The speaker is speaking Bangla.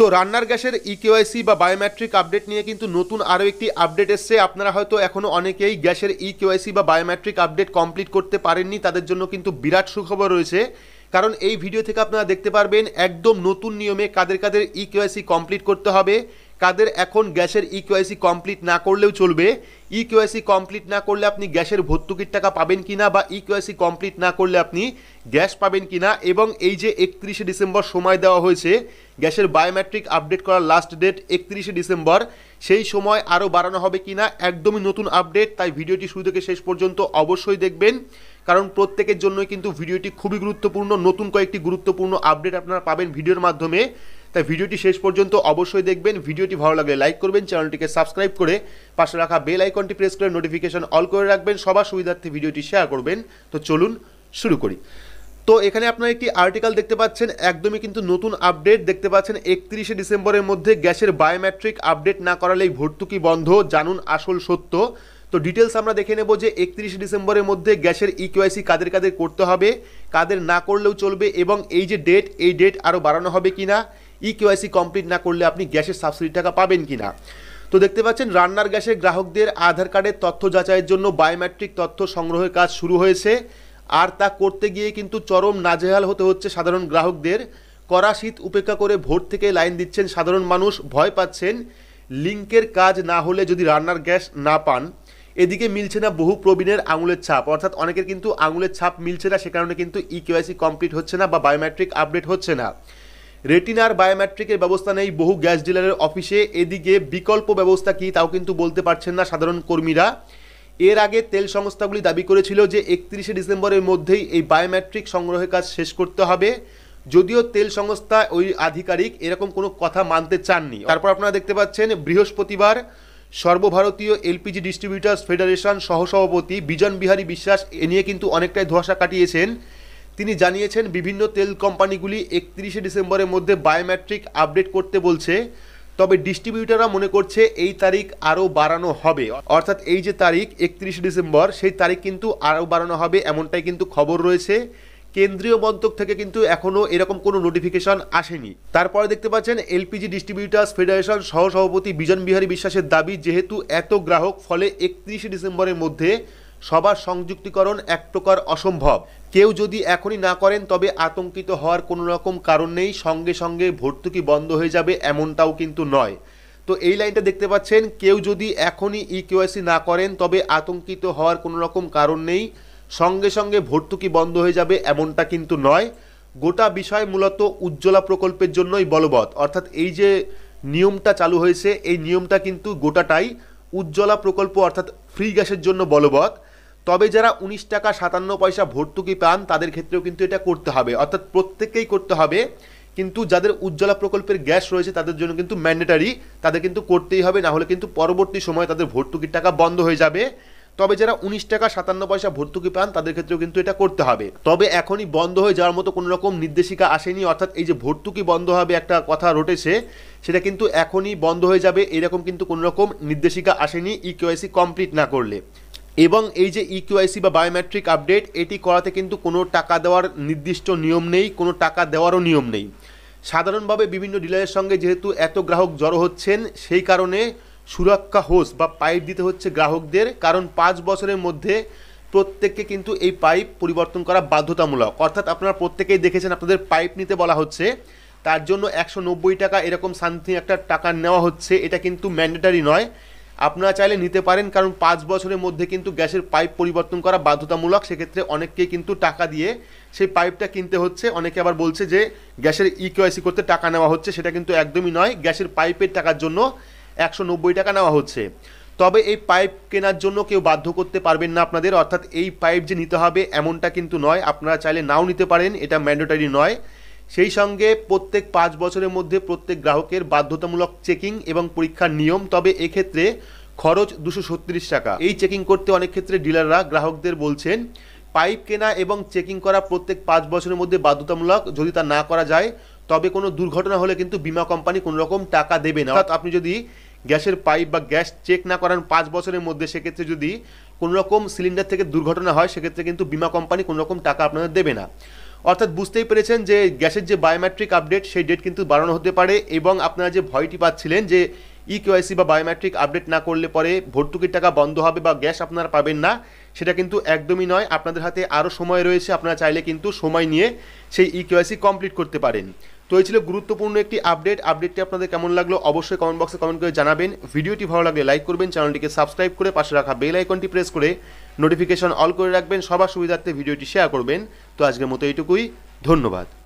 তো রান্নার গ্যাসের ইকেওয়াইসি e বা বায়োমেট্রিক আপডেট নিয়ে কিন্তু নতুন আরও একটি আপডেট এসছে আপনারা হয়তো এখনও অনেকেই গ্যাসের ইকেওয়াইসি e বা বায়োমেট্রিক আপডেট কমপ্লিট করতে পারেননি তাদের জন্য কিন্তু বিরাট সুখবর রয়েছে কারণ এই ভিডিও থেকে আপনারা দেখতে পারবেন একদম নতুন নিয়মে কাদের কাদের ইকেওয়াইসি e কমপ্লিট করতে হবে কাদের এখন গ্যাসের ইকিউআইসি e কমপ্লিট না করলেও চলবে ইকিউআইসি e কমপ্লিট না করলে আপনি গ্যাসের ভর্তুকির টাকা পাবেন কি না বা ইকিউআইসি e কমপ্লিট না করলে আপনি গ্যাস পাবেন কিনা এবং এই যে একত্রিশে ডিসেম্বর সময় দেওয়া হয়েছে গ্যাসের বায়োমেট্রিক আপডেট করার লাস্ট ডেট একত্রিশে ডিসেম্বর সেই সময় আরও বাড়ানো হবে কি না একদমই নতুন আপডেট তাই ভিডিওটি শুরু থেকে শেষ পর্যন্ত অবশ্যই দেখবেন কারণ প্রত্যেকের জন্যই কিন্তু ভিডিওটি খুবই গুরুত্বপূর্ণ নতুন কয়েকটি গুরুত্বপূর্ণ আপডেট আপনারা পাবেন ভিডিওর মাধ্যমে তাই ভিডিওটি শেষ পর্যন্ত অবশ্যই দেখবেন ভিডিওটি ভালো লাগলে লাইক করবেন চ্যানেলটিকে সাবস্ক্রাইব করে পাশে রাখা বেল আইকনটি প্রেস করে নোটিফিকেশন অল করে রাখবেন সবার সুবিধার্থে ভিডিওটি শেয়ার করবেন তো চলুন শুরু করি তো এখানে আপনারা একটি আর্টিকেল দেখতে পাচ্ছেন একদমই কিন্তু নতুন আপডেট দেখতে পাচ্ছেন একত্রিশে ডিসেম্বরের মধ্যে গ্যাসের বায়োমেট্রিক আপডেট না করালেই ভর্তুকি বন্ধ জানুন আসল সত্য তো ডিটেলস আমরা দেখে নেব যে একত্রিশে ডিসেম্বরের মধ্যে গ্যাসের ইকিউআইসি e কাদের কাদের করতে হবে কাদের না করলেও চলবে এবং এই যে ডেট এই ডেট আরও বাড়ানো হবে কি না ই কেওয়াইসি কমপ্লিট না করলে আপনি গ্যাসের সাবসিডি টাকা পাবেন কি না তো দেখতে পাচ্ছেন রান্নার গ্যাসের গ্রাহকদের আধার কার্ডের তথ্য যাচাইয়ের জন্য বায়োমেট্রিক তথ্য সংগ্রহের কাজ শুরু হয়েছে আর তা করতে গিয়ে কিন্তু চরম নাজেহাল হতে হচ্ছে সাধারণ গ্রাহকদের কড়া শীত উপেক্ষা করে ভোর থেকে লাইন দিচ্ছেন সাধারণ মানুষ ভয় পাচ্ছেন লিঙ্কের কাজ না হলে যদি রান্নার গ্যাস না পান এদিকে মিলছে না বহু প্রবীণের আঙুলের ছাপ অর্থাৎ অনেকের কিন্তু আঙুলের ছাপ মিলছে না সে কারণে কিন্তু ই কেওয়াইসি কমপ্লিট হচ্ছে না বা বায়োমেট্রিক আপডেট হচ্ছে না রেটিনার বায়োমেট্রিকের ব্যবস্থা নেই বহু গ্যাস ডিলারের অফিসে এদিকে বিকল্প ব্যবস্থা কি তাও কিন্তু বলতে পারছেন না সাধারণ কর্মীরা এর আগে তেল সংস্থাগুলি দাবি করেছিল যে একত্রিশে ডিসেম্বরের মধ্যেই এই বায়োমেট্রিক সংগ্রহের কাজ শেষ করতে হবে যদিও তেল সংস্থা ওই আধিকারিক এরকম কোনো কথা মানতে চাননি তারপর আপনারা দেখতে পাচ্ছেন বৃহস্পতিবার সর্বভারতীয় এলপিজি ডিস্ট্রিবিউটার্স ফেডারেশন সহসভাপতি বিজন বিহারী বিশ্বাস এ নিয়ে কিন্তু অনেকটাই ধোয়াশা কাটিয়েছেন তিনি জানিয়েছেন বিভিন্ন তেল কোম্পানিগুলি একত্রিশে ডিসেম্বরের মধ্যে বায়োমেট্রিক আপডেট করতে বলছে তবে ডিস্ট্রিবিউটাররা মনে করছে এই তারিখ আরও বাড়ানো হবে অর্থাৎ এই যে তারিখ একত্রিশে ডিসেম্বর সেই তারিখ কিন্তু আরও বাড়ানো হবে এমনটাই কিন্তু খবর রয়েছে কেন্দ্রীয় মন্ত্রক থেকে কিন্তু এখনও এরকম কোনো নোটিফিকেশন আসেনি তারপরে দেখতে পাচ্ছেন এলপিজি ডিস্ট্রিবিউটার্স ফেডারেশন সহসভাপতি বিজন বিহারী বিশ্বাসের দাবি যেহেতু এত গ্রাহক ফলে একত্রিশে ডিসেম্বরের মধ্যে সবার সংযুক্তিকরণ এক প্রকার অসম্ভব কেউ যদি এখনই না করেন তবে আতঙ্কিত হওয়ার কোনো রকম কারণ নেই সঙ্গে সঙ্গে ভর্তুকি বন্ধ হয়ে যাবে এমনটাও কিন্তু নয় তো এই লাইনটা দেখতে পাচ্ছেন কেউ যদি এখনই ইকেওয়াইসি e না করেন তবে আতঙ্কিত হওয়ার কোনো রকম কারণ নেই সঙ্গে সঙ্গে ভর্তুকি বন্ধ হয়ে যাবে এমনটা কিন্তু নয় গোটা বিষয় মূলত উজ্জ্বলা প্রকল্পের জন্যই বলবৎ অর্থাৎ এই যে নিয়মটা চালু হয়েছে এই নিয়মটা কিন্তু গোটাটাই উজ্জ্বলা প্রকল্প অর্থাৎ ফ্রি গ্যাসের জন্য বলবৎ তবে যারা উনিশ টাকা সাতান্ন পয়সা ভর্তুকি পান তাদের ক্ষেত্রেও কিন্তু এটা করতে হবে অর্থাৎ প্রত্যেককেই করতে হবে কিন্তু যাদের উজ্জ্বলা প্রকল্পের গ্যাস রয়েছে তাদের জন্য কিন্তু ম্যান্ডেটারি তাদের কিন্তু করতেই হবে না হলে কিন্তু পরবর্তী সময় তাদের ভর্তুকির টাকা বন্ধ হয়ে যাবে তবে যারা উনিশ টাকা সাতান্ন পয়সা ভর্তুকি পান তাদের ক্ষেত্রেও কিন্তু এটা করতে হবে তবে এখনই বন্ধ হয়ে যাওয়ার মতো কোনো রকম নির্দেশিকা আসেনি অর্থাৎ এই যে ভর্তুকি বন্ধ হবে একটা কথা রটেছে সেটা কিন্তু এখনই বন্ধ হয়ে যাবে এরকম কিন্তু কোনো রকম নির্দেশিকা আসেনি ইকেওয়াইসি e কমপ্লিট না করলে এবং এই যে ইকিউআইসি e বা বায়োমেট্রিক আপডেট এটি করাতে কিন্তু কোনো টাকা দেওয়ার নির্দিষ্ট নিয়ম নেই কোনো টাকা দেওয়ারও নিয়ম নেই সাধারণভাবে বিভিন্ন ডিলারের সঙ্গে যেহেতু এত গ্রাহক জড়ো হচ্ছেন সেই কারণে সুরক্ষা হোস বা পাইপ দিতে হচ্ছে গ্রাহকদের কারণ পাঁচ বছরের মধ্যে প্রত্যেককে কিন্তু এই পাইপ পরিবর্তন করা বাধ্যতামূলক অর্থাৎ আপনারা প্রত্যেকেই দেখেছেন আপনাদের পাইপ নিতে বলা হচ্ছে তার জন্য একশো টাকা এরকম সামথিং একটা টাকা নেওয়া হচ্ছে এটা কিন্তু ম্যান্ডেটারি নয় আপনারা চাইলে নিতে পারেন কারণ পাঁচ বছরের মধ্যে কিন্তু গ্যাসের পাইপ পরিবর্তন করা বাধ্যতামূলক সেক্ষেত্রে অনেককে কিন্তু টাকা দিয়ে সেই পাইপটা কিনতে হচ্ছে অনেকে আবার বলছে যে গ্যাসের ইকেওয়াইসি e করতে টাকা নেওয়া হচ্ছে সেটা কিন্তু একদমই নয় গ্যাসের পাইপের টাকার জন্য একশো নব্বই টাকা নেওয়া হচ্ছে তবে এই পাইপ কেনার জন্য কেউ বাধ্য করতে পারবেন না আপনাদের অর্থাৎ এই পাইপ যে নিতে হবে এমনটা কিন্তু নয় আপনারা চাইলে নাও নিতে পারেন এটা ম্যান্ডেটারি নয় সেই সঙ্গে প্রত্যেক পাঁচ বছরের মধ্যে প্রত্যেক গ্রাহকের বাধ্যতামূলক চেকিং এবং পরীক্ষার নিয়ম তবে এক্ষেত্রে খরচ দুশো সত্তিরিশ টাকা এই চেকিং করতে অনেক ক্ষেত্রে ডিলাররা গ্রাহকদের বলছেন পাইপ কেনা এবং চেকিং করা প্রত্যেক পাঁচ বছরের মধ্যে বাধ্যতামূলক যদি তা না করা যায় তবে কোনো দুর্ঘটনা হলে কিন্তু বিমা কোম্পানি কোনো রকম টাকা দেবে না অর্থাৎ আপনি যদি গ্যাসের পাইপ বা গ্যাস চেক না করান পাঁচ বছরের মধ্যে সেক্ষেত্রে যদি কোনো রকম সিলিন্ডার থেকে দুর্ঘটনা হয় সেক্ষেত্রে কিন্তু বিমা কোম্পানি কোনো রকম টাকা আপনাদের দেবে না অর্থাৎ বুঝতেই পেরেছেন যে গ্যাসের যে বায়োমেট্রিক আপডেট সেই ডেট কিন্তু বাড়ানো হতে পারে এবং আপনারা যে ভয়টি পাচ্ছিলেন যে ই e কেওয়াইসি বা বায়োমেট্রিক আপডেট না করলে পরে ভর্তুকির টাকা বন্ধ হবে বা গ্যাস আপনারা পাবেন না সেটা কিন্তু একদমই নয় আপনাদের হাতে আরও সময় রয়েছে আপনারা চাইলে কিন্তু সময় নিয়ে সেই ই কেওয়াইসি কমপ্লিট করতে পারেন তো এই ছিল গুরুত্বপূর্ণ একটি আপডেট আপডেটটি আপনাদের কেমন লাগলো অবশ্যই কমেন্ট বক্সে কমেন্ট করে জানাবেন ভিডিওটি ভালো লাগলে লাইক করবেন চ্যানেলটিকে সাবস্ক্রাইব করে পাশে রাখা বেল আইকনটি প্রেস করে নোটিফিকেশন অল করে রাখবেন সবার সুবিধার্থে ভিডিওটি শেয়ার করবেন তো আজকের মতো এইটুকুই ধন্যবাদ